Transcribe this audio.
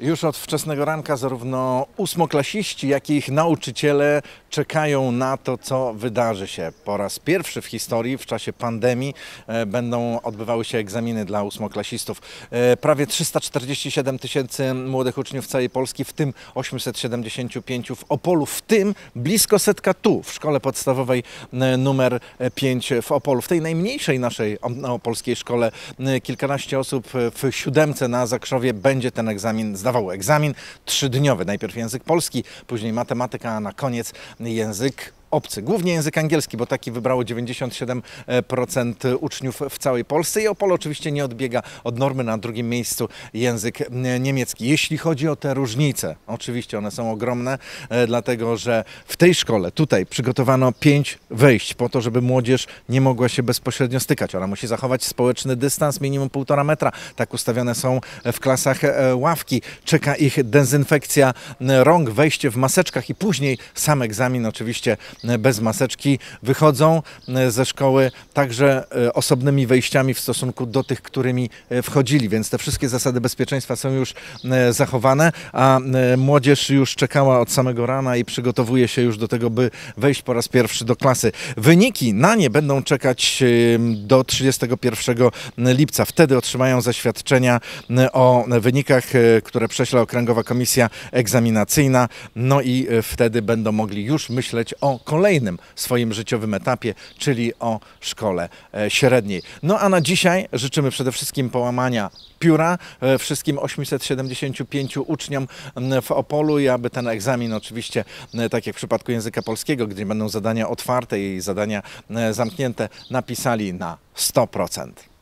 Już od wczesnego ranka zarówno ósmoklasiści, jak i ich nauczyciele czekają na to, co wydarzy się. Po raz pierwszy w historii w czasie pandemii e, będą odbywały się egzaminy dla ósmoklasistów. E, prawie 347 tysięcy młodych uczniów całej Polski, w tym 875 w Opolu, w tym blisko setka tu, w szkole podstawowej e, numer 5 w Opolu. W tej najmniejszej naszej opolskiej no, szkole kilkanaście osób w siódemce na Zakrzowie będzie ten egzamin Dawał egzamin trzydniowy. Najpierw język polski, później matematyka, a na koniec język obcy, głównie język angielski, bo taki wybrało 97% uczniów w całej Polsce i Opole oczywiście nie odbiega od normy, na drugim miejscu język niemiecki. Jeśli chodzi o te różnice, oczywiście one są ogromne, e, dlatego że w tej szkole tutaj przygotowano pięć wejść po to, żeby młodzież nie mogła się bezpośrednio stykać. Ona musi zachować społeczny dystans, minimum półtora metra. Tak ustawione są w klasach e, ławki. Czeka ich dezynfekcja rąk, wejście w maseczkach i później sam egzamin oczywiście E, bez maseczki wychodzą e, ze szkoły także e, osobnymi wejściami w stosunku do tych, którymi wchodzili, więc te wszystkie zasady bezpieczeństwa są już zachowane, a młodzież już czekała od samego rana i przygotowuje się już do tego, by wejść po raz pierwszy do klasy. Wyniki na nie będą czekać do 31 lipca. Wtedy otrzymają zaświadczenia o wynikach, które prześle Okręgowa Komisja Egzaminacyjna, no i wtedy będą mogli już myśleć o kolejnym swoim życiowym etapie, czyli o szkole e, średniej. No a na dzisiaj życzymy przede wszystkim połamania pióra e, wszystkim 875 uczniom w Opolu i aby ten egzamin oczywiście, tak jak w przypadku języka polskiego, gdzie będą zadania otwarte i zadania zamknięte, napisali na 100%.